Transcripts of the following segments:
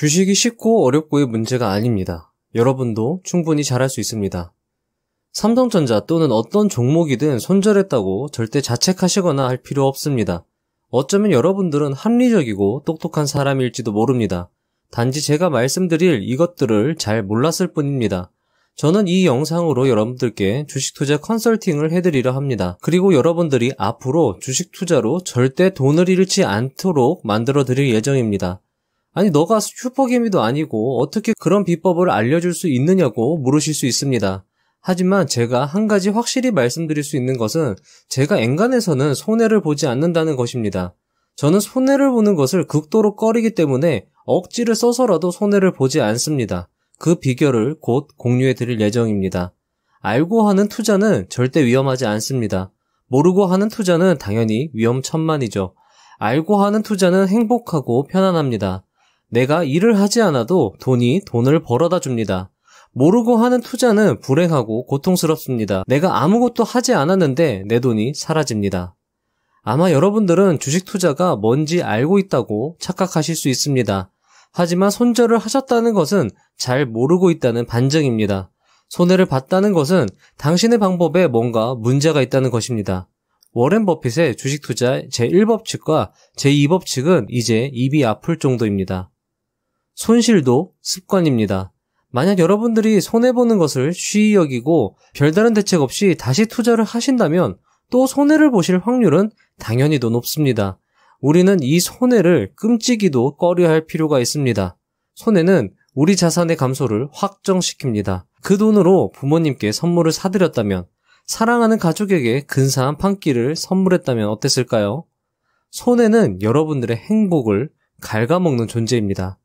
주식이 쉽고 어렵고의 문제가 아닙니다. 여러분도 충분히 잘할 수 있습니다. 삼성전자 또는 어떤 종목이든 손절했다고 절대 자책하시거나 할 필요 없습니다. 어쩌면 여러분들은 합리적이고 똑똑한 사람일지도 모릅니다. 단지 제가 말씀드릴 이것들을 잘 몰랐을 뿐입니다. 저는 이 영상으로 여러분들께 주식 투자 컨설팅을 해드리려 합니다. 그리고 여러분들이 앞으로 주식 투자로 절대 돈을 잃지 않도록 만들어 드릴 예정입니다. 아니 너가 슈퍼개미도 아니고 어떻게 그런 비법을 알려줄 수 있느냐고 물으실 수 있습니다. 하지만 제가 한 가지 확실히 말씀드릴 수 있는 것은 제가 엔간에서는 손해를 보지 않는다는 것입니다. 저는 손해를 보는 것을 극도로 꺼리기 때문에 억지를 써서라도 손해를 보지 않습니다. 그 비결을 곧 공유해 드릴 예정입니다. 알고 하는 투자는 절대 위험하지 않습니다. 모르고 하는 투자는 당연히 위험천만이죠. 알고 하는 투자는 행복하고 편안합니다. 내가 일을 하지 않아도 돈이 돈을 벌어다 줍니다. 모르고 하는 투자는 불행하고 고통스럽습니다. 내가 아무것도 하지 않았는데 내 돈이 사라집니다. 아마 여러분들은 주식 투자가 뭔지 알고 있다고 착각하실 수 있습니다. 하지만 손절을 하셨다는 것은 잘 모르고 있다는 반증입니다. 손해를 봤다는 것은 당신의 방법에 뭔가 문제가 있다는 것입니다. 워렌 버핏의 주식 투자 제1법칙과 제2법칙은 이제 입이 아플 정도입니다. 손실도 습관입니다. 만약 여러분들이 손해보는 것을 쉬이 여기고 별다른 대책 없이 다시 투자를 하신다면 또 손해를 보실 확률은 당연히 도 높습니다. 우리는 이 손해를 끔찍이도 꺼려 할 필요가 있습니다. 손해는 우리 자산의 감소를 확정시킵니다. 그 돈으로 부모님께 선물을 사드렸다면, 사랑하는 가족에게 근사한 판 끼를 선물했다면 어땠을까요? 손해는 여러분들의 행복을 갉아먹는 존재입니다.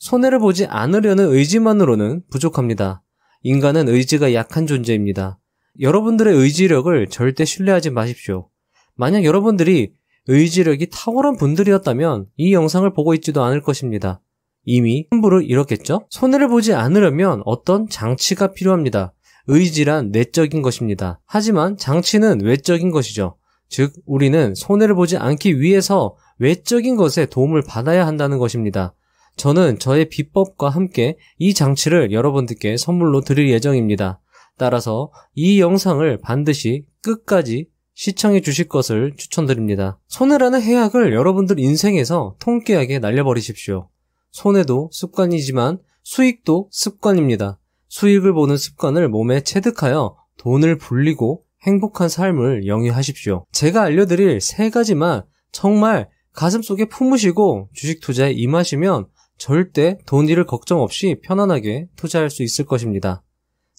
손해를 보지 않으려는 의지만으로는 부족합니다. 인간은 의지가 약한 존재입니다. 여러분들의 의지력을 절대 신뢰하지 마십시오. 만약 여러분들이 의지력이 탁월한 분들이었다면 이 영상을 보고 있지도 않을 것입니다. 이미 승부를 잃었겠죠? 손해를 보지 않으려면 어떤 장치가 필요합니다. 의지란 내적인 것입니다. 하지만 장치는 외적인 것이죠. 즉, 우리는 손해를 보지 않기 위해서 외적인 것에 도움을 받아야 한다는 것입니다. 저는 저의 비법과 함께 이 장치를 여러분들께 선물로 드릴 예정입니다. 따라서 이 영상을 반드시 끝까지 시청해 주실 것을 추천드립니다. 손해라는 해악을 여러분들 인생에서 통쾌하게 날려버리십시오. 손해도 습관이지만 수익도 습관입니다. 수익을 보는 습관을 몸에 체득하여 돈을 불리고 행복한 삶을 영위하십시오. 제가 알려드릴 세 가지만 정말 가슴속에 품으시고 주식 투자에 임하시면 절대 돈 잃을 걱정 없이 편안하게 투자할 수 있을 것입니다.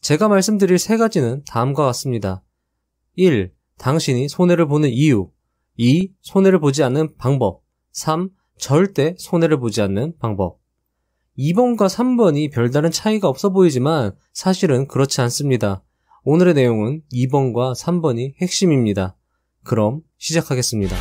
제가 말씀드릴 세 가지는 다음과 같습니다. 1. 당신이 손해를 보는 이유 2. 손해를 보지 않는 방법 3. 절대 손해를 보지 않는 방법 2번과 3번이 별다른 차이가 없어 보이지만 사실은 그렇지 않습니다. 오늘의 내용은 2번과 3번이 핵심입니다. 그럼 시작하겠습니다.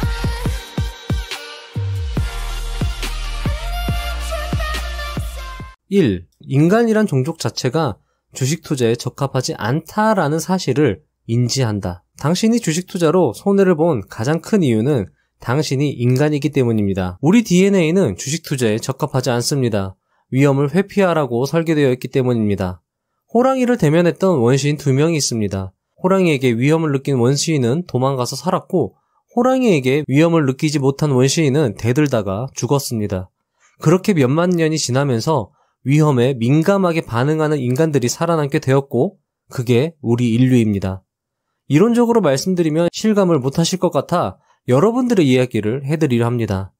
1. 인간이란 종족 자체가 주식 투자에 적합하지 않다라는 사실을 인지한다. 당신이 주식 투자로 손해를 본 가장 큰 이유는 당신이 인간이기 때문입니다. 우리 DNA는 주식 투자에 적합하지 않습니다. 위험을 회피하라고 설계되어 있기 때문입니다. 호랑이를 대면했던 원시인 두 명이 있습니다. 호랑이에게 위험을 느낀 원시인은 도망가서 살았고 호랑이에게 위험을 느끼지 못한 원시인은 대들다가 죽었습니다. 그렇게 몇 만 년이 지나면서 위험에 민감하게 반응하는 인간들이 살아남게 되었고 그게 우리 인류입니다. 이론적으로 말씀드리면 실감을 못하실 것 같아 여러분들의 이야기를 해드리려 합니다.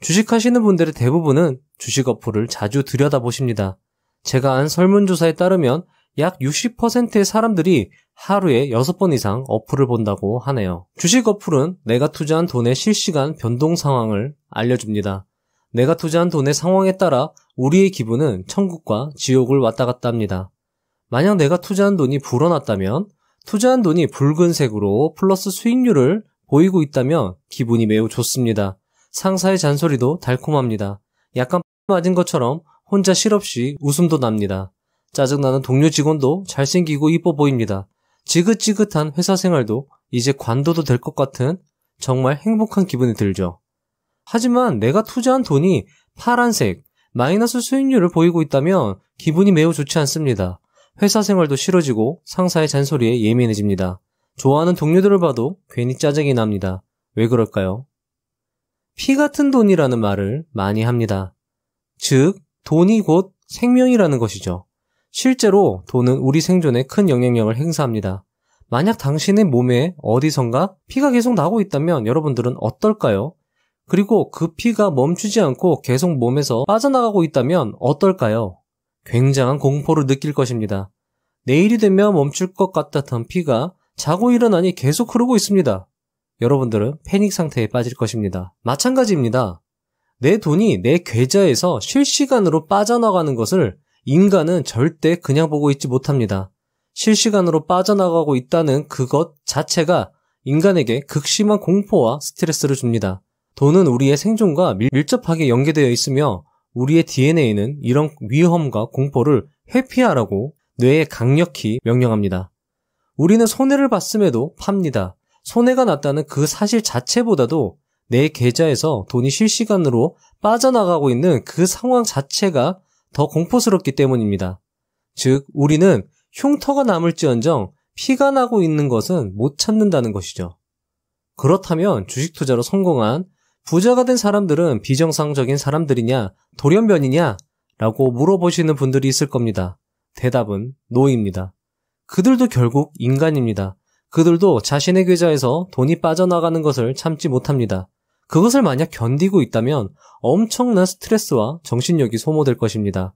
주식하시는 분들의 대부분은 주식 어플을 자주 들여다보십니다. 제가 한 설문조사에 따르면 약 60%의 사람들이 하루에 6번 이상 어플을 본다고 하네요. 주식 어플은 내가 투자한 돈의 실시간 변동 상황을 알려줍니다. 내가 투자한 돈의 상황에 따라 우리의 기분은 천국과 지옥을 왔다 갔다 합니다. 만약 내가 투자한 돈이 불어났다면 투자한 돈이 붉은색으로 플러스 수익률을 보이고 있다면 기분이 매우 좋습니다. 상사의 잔소리도 달콤합니다. 약간 맞은 것처럼 혼자 실없이 웃음도 납니다. 짜증나는 동료 직원도 잘생기고 이뻐 보입니다. 지긋지긋한 회사 생활도 이제 관둬도 될 것 같은 정말 행복한 기분이 들죠. 하지만 내가 투자한 돈이 파란색, 마이너스 수익률을 보이고 있다면 기분이 매우 좋지 않습니다. 회사 생활도 싫어지고 상사의 잔소리에 예민해집니다. 좋아하는 동료들을 봐도 괜히 짜증이 납니다. 왜 그럴까요? 피 같은 돈이라는 말을 많이 합니다. 즉, 돈이 곧 생명이라는 것이죠. 실제로 돈은 우리 생존에 큰 영향력을 행사합니다. 만약 당신의 몸에 어디선가 피가 계속 나고 있다면 여러분들은 어떨까요? 그리고 그 피가 멈추지 않고 계속 몸에서 빠져나가고 있다면 어떨까요? 굉장한 공포를 느낄 것입니다. 내일이 되면 멈출 것 같았던 피가 자고 일어나니 계속 흐르고 있습니다. 여러분들은 패닉 상태에 빠질 것입니다. 마찬가지입니다. 내 돈이 내 계좌에서 실시간으로 빠져나가는 것을 인간은 절대 그냥 보고 있지 못합니다. 실시간으로 빠져나가고 있다는 그것 자체가 인간에게 극심한 공포와 스트레스를 줍니다. 돈은 우리의 생존과 밀접하게 연계되어 있으며 우리의 DNA는 이런 위험과 공포를 회피하라고 뇌에 강력히 명령합니다. 우리는 손해를 봤음에도 팝니다. 손해가 났다는 그 사실 자체보다도 내 계좌에서 돈이 실시간으로 빠져나가고 있는 그 상황 자체가 더 공포스럽기 때문입니다. 즉, 우리는 흉터가 남을지언정 피가 나고 있는 것은 못 찾는다는 것이죠. 그렇다면 주식 투자로 성공한 부자가 된 사람들은 비정상적인 사람들이냐, 돌연변이냐, 라고 물어보시는 분들이 있을 겁니다. 대답은 노입니다. 그들도 결국 인간입니다. 그들도 자신의 계좌에서 돈이 빠져나가는 것을 참지 못합니다. 그것을 만약 견디고 있다면 엄청난 스트레스와 정신력이 소모될 것입니다.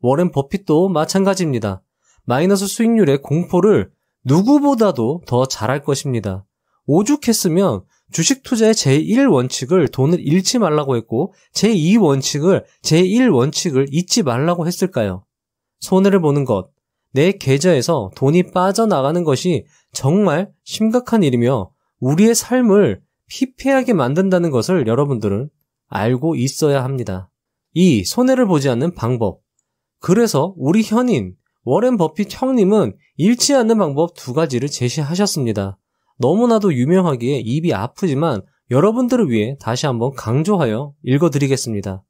워렌 버핏도 마찬가지입니다. 마이너스 수익률의 공포를 누구보다도 더 잘할 것입니다. 오죽했으면 주식 투자의 제1원칙을 돈을 잃지 말라고 했고 제2원칙을 제1원칙을 잊지 말라고 했을까요? 손해를 보는 것, 내 계좌에서 돈이 빠져나가는 것이 정말 심각한 일이며 우리의 삶을 피폐하게 만든다는 것을 여러분들은 알고 있어야 합니다. 이 손해를 보지 않는 방법. 그래서 우리 현인, 워렌 버핏 형님은 잃지 않는 방법 두 가지를 제시하셨습니다. 너무나도 유명하기에 입이 아프지만 여러분들을 위해 다시 한번 강조하여 읽어드리겠습니다.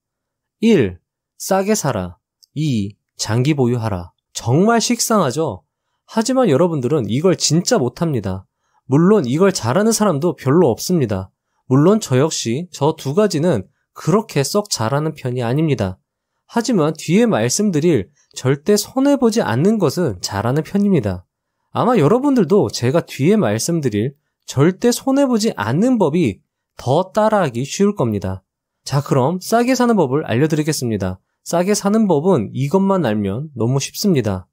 1. 싸게 사라. 2. 장기 보유하라. 정말 식상하죠? 하지만 여러분들은 이걸 진짜 못합니다. 물론 이걸 잘하는 사람도 별로 없습니다. 물론 저 역시 저 두 가지는 그렇게 썩 잘하는 편이 아닙니다. 하지만 뒤에 말씀드릴 절대 손해보지 않는 것은 잘하는 편입니다. 아마 여러분들도 제가 뒤에 말씀드릴 절대 손해보지 않는 법이 더 따라하기 쉬울 겁니다. 자, 그럼 싸게 사는 법을 알려드리겠습니다. 싸게 사는 법은 이것만 알면 너무 쉽습니다.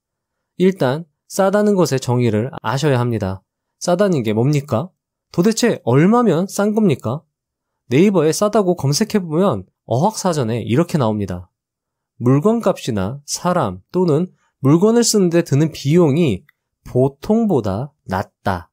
일단, 싸다는 것의 정의를 아셔야 합니다. 싸다는 게 뭡니까? 도대체 얼마면 싼 겁니까? 네이버에 싸다고 검색해보면 어학사전에 이렇게 나옵니다. 물건값이나 사람 또는 물건을 쓰는데 드는 비용이 보통보다 낮다.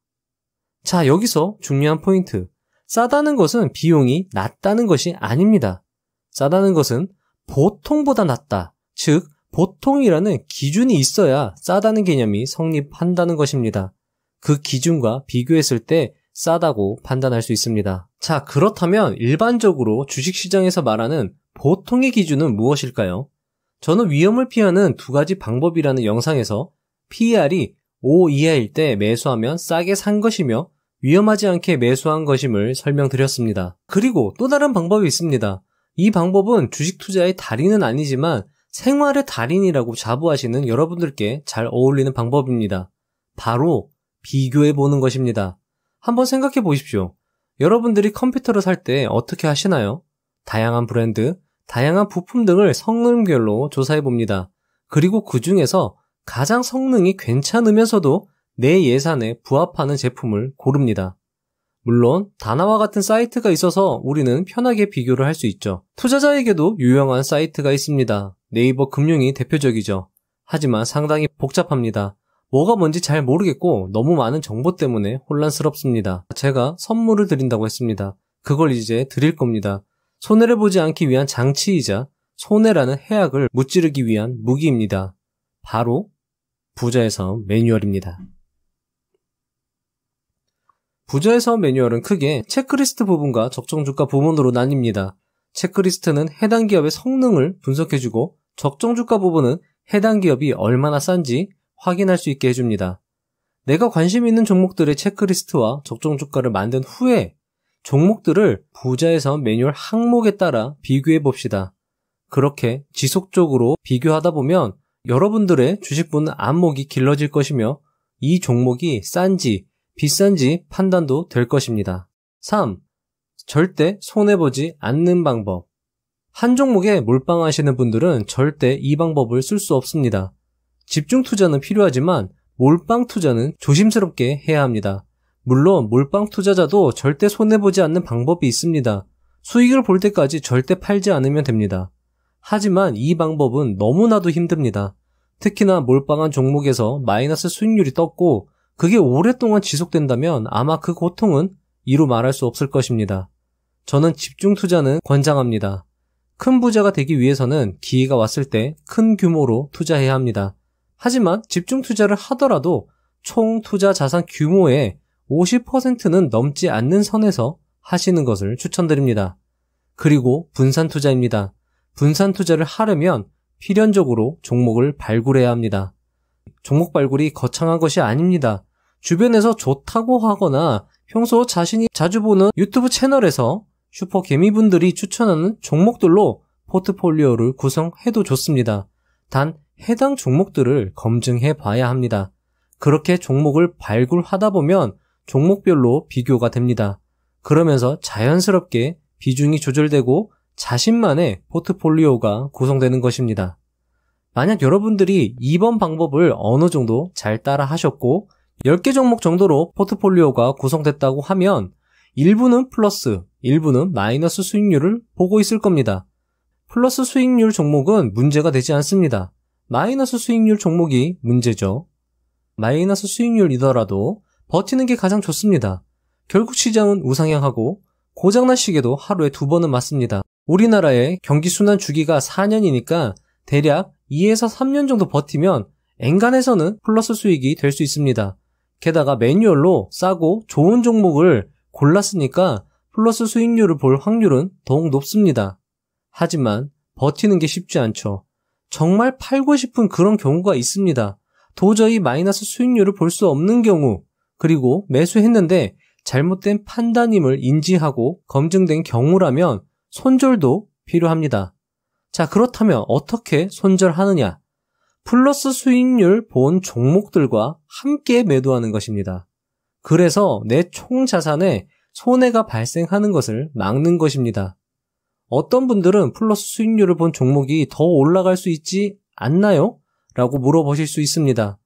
자, 여기서 중요한 포인트. 싸다는 것은 비용이 낮다는 것이 아닙니다. 싸다는 것은 보통보다 낮다. 즉, 보통이라는 기준이 있어야 싸다는 개념이 성립한다는 것입니다. 그 기준과 비교했을 때 싸다고 판단할 수 있습니다. 자, 그렇다면 일반적으로 주식시장에서 말하는 보통의 기준은 무엇일까요? 저는 위험을 피하는 두 가지 방법이라는 영상에서 PER이 5 이하일 때 매수하면 싸게 산 것이며 위험하지 않게 매수한 것임을 설명드렸습니다. 그리고 또 다른 방법이 있습니다. 이 방법은 주식 투자의 달인은 아니지만 생활의 달인이라고 자부하시는 여러분들께 잘 어울리는 방법입니다. 바로 비교해 보는 것입니다. 한번 생각해 보십시오. 여러분들이 컴퓨터를 살 때 어떻게 하시나요? 다양한 브랜드, 다양한 부품 등을 성능별로 조사해 봅니다. 그리고 그 중에서 가장 성능이 괜찮으면서도 내 예산에 부합하는 제품을 고릅니다. 물론 다나와 같은 사이트가 있어서 우리는 편하게 비교를 할 수 있죠. 투자자에게도 유용한 사이트가 있습니다. 네이버 금융이 대표적이죠. 하지만 상당히 복잡합니다. 뭐가 뭔지 잘 모르겠고 너무 많은 정보 때문에 혼란스럽습니다. 제가 선물을 드린다고 했습니다. 그걸 이제 드릴 겁니다. 손해를 보지 않기 위한 장치이자 손해라는 해악을 무찌르기 위한 무기입니다. 바로 부자에서 매뉴얼입니다. 부자에서 매뉴얼은 크게 체크리스트 부분과 적정 주가 부분으로 나뉩니다. 체크리스트는 해당 기업의 성능을 분석해주고 적정 주가 부분은 해당 기업이 얼마나 싼지 확인할 수 있게 해줍니다. 내가 관심 있는 종목들의 체크리스트와 적정 주가를 만든 후에 종목들을 부자에서 매뉴얼 항목에 따라 비교해 봅시다. 그렇게 지속적으로 비교하다 보면 여러분들의 주식분 안목이 길러질 것이며 이 종목이 싼지 비싼지 판단도 될 것입니다. 3. 절대 손해보지 않는 방법. 한 종목에 몰빵하시는 분들은 절대 이 방법을 쓸 수 없습니다. 집중 투자는 필요하지만 몰빵 투자는 조심스럽게 해야 합니다. 물론 몰빵 투자자도 절대 손해보지 않는 방법이 있습니다. 수익을 볼 때까지 절대 팔지 않으면 됩니다. 하지만 이 방법은 너무나도 힘듭니다. 특히나 몰빵한 종목에서 마이너스 수익률이 떴고 그게 오랫동안 지속된다면 아마 그 고통은 이루 말할 수 없을 것입니다. 저는 집중 투자는 권장합니다. 큰 부자가 되기 위해서는 기회가 왔을 때 큰 규모로 투자해야 합니다. 하지만 집중 투자를 하더라도 총 투자 자산 규모의 50%는 넘지 않는 선에서 하시는 것을 추천드립니다. 그리고 분산 투자입니다. 분산 투자를 하려면 필연적으로 종목을 발굴해야 합니다. 종목 발굴이 거창한 것이 아닙니다. 주변에서 좋다고 하거나 평소 자신이 자주 보는 유튜브 채널에서 슈퍼 개미분들이 추천하는 종목들로 포트폴리오를 구성해도 좋습니다. 단 해당 종목들을 검증해 봐야 합니다. 그렇게 종목을 발굴하다 보면 종목별로 비교가 됩니다. 그러면서 자연스럽게 비중이 조절되고 자신만의 포트폴리오가 구성되는 것입니다. 만약 여러분들이 이번 방법을 어느 정도 잘 따라 하셨고 10개 종목 정도로 포트폴리오가 구성됐다고 하면 일부는 플러스, 일부는 마이너스 수익률을 보고 있을 겁니다. 플러스 수익률 종목은 문제가 되지 않습니다. 마이너스 수익률 종목이 문제죠. 마이너스 수익률이더라도 버티는 게 가장 좋습니다. 결국 시장은 우상향하고 고장난 시계도 하루에 두 번은 맞습니다. 우리나라의 경기 순환 주기가 4년이니까 대략 2에서 3년 정도 버티면 엔간에서는 플러스 수익이 될 수 있습니다. 게다가 매뉴얼로 싸고 좋은 종목을 골랐으니까 플러스 수익률을 볼 확률은 더욱 높습니다. 하지만 버티는 게 쉽지 않죠. 정말 팔고 싶은 그런 경우가 있습니다. 도저히 마이너스 수익률을 볼 수 없는 경우, 그리고 매수했는데 잘못된 판단임을 인지하고 검증된 경우라면 손절도 필요합니다. 자, 그렇다면 어떻게 손절하느냐? 플러스 수익률 본 종목들과 함께 매도하는 것입니다. 그래서 내 총 자산에 손해가 발생하는 것을 막는 것입니다. 어떤 분들은 플러스 수익률을 본 종목이 더 올라갈 수 있지 않나요? 라고 물어보실 수 있습니다.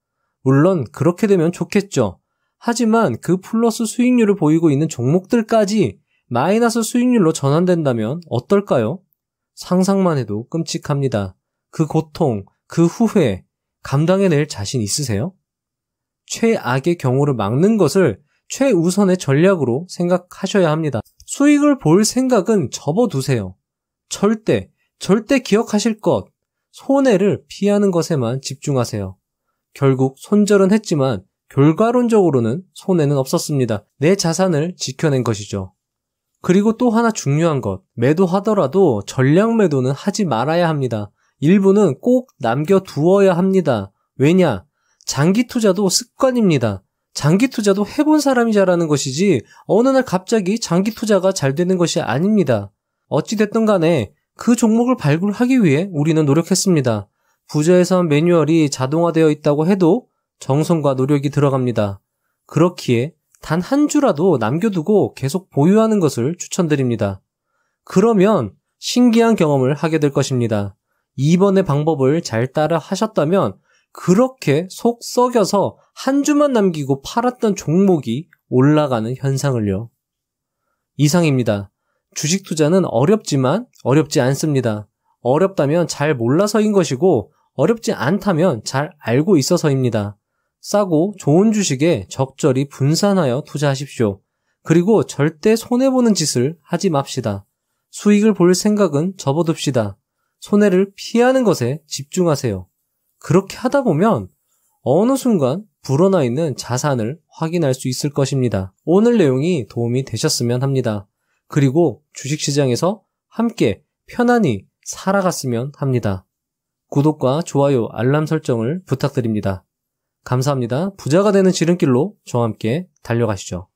물론 그렇게 되면 좋겠죠. 하지만 그 플러스 수익률을 보이고 있는 종목들까지 마이너스 수익률로 전환된다면 어떨까요? 상상만 해도 끔찍합니다. 그 고통, 그 후회, 감당해낼 자신 있으세요? 최악의 경우를 막는 것을 최우선의 전략으로 생각하셔야 합니다. 수익을 볼 생각은 접어두세요. 절대, 절대 기억하실 것, 손해를 피하는 것에만 집중하세요. 결국 손절은 했지만 결과론적으로는 손해는 없었습니다. 내 자산을 지켜낸 것이죠. 그리고 또 하나 중요한 것. 매도하더라도 전량 매도는 하지 말아야 합니다. 일부는 꼭 남겨두어야 합니다. 왜냐? 장기 투자도 습관입니다. 장기 투자도 해본 사람이 잘하는 것이지 어느 날 갑자기 장기 투자가 잘 되는 것이 아닙니다. 어찌됐든 간에 그 종목을 발굴하기 위해 우리는 노력했습니다. 부자에서 매뉴얼이 자동화되어 있다고 해도 정성과 노력이 들어갑니다. 그렇기에 단한 주라도 남겨두고 계속 보유하는 것을 추천드립니다. 그러면 신기한 경험을 하게 될 것입니다. 2번의 방법을 잘 따라 하셨다면 그렇게 속 썩여서 한 주만 남기고 팔았던 종목이 올라가는 현상을요. 이상입니다. 주식 투자는 어렵지만 어렵지 않습니다. 어렵다면 잘 몰라서인 것이고 어렵지 않다면 잘 알고 있어서입니다. 싸고 좋은 주식에 적절히 분산하여 투자하십시오. 그리고 절대 손해보는 짓을 하지 맙시다. 수익을 볼 생각은 접어둡시다. 손해를 피하는 것에 집중하세요. 그렇게 하다 보면 어느 순간 불어나 있는 자산을 확인할 수 있을 것입니다. 오늘 내용이 도움이 되셨으면 합니다. 그리고 주식시장에서 함께 편안히 살아갔으면 합니다. 구독과 좋아요, 알람 설정을 부탁드립니다. 감사합니다. 부자가 되는 지름길로 저와 함께 달려가시죠.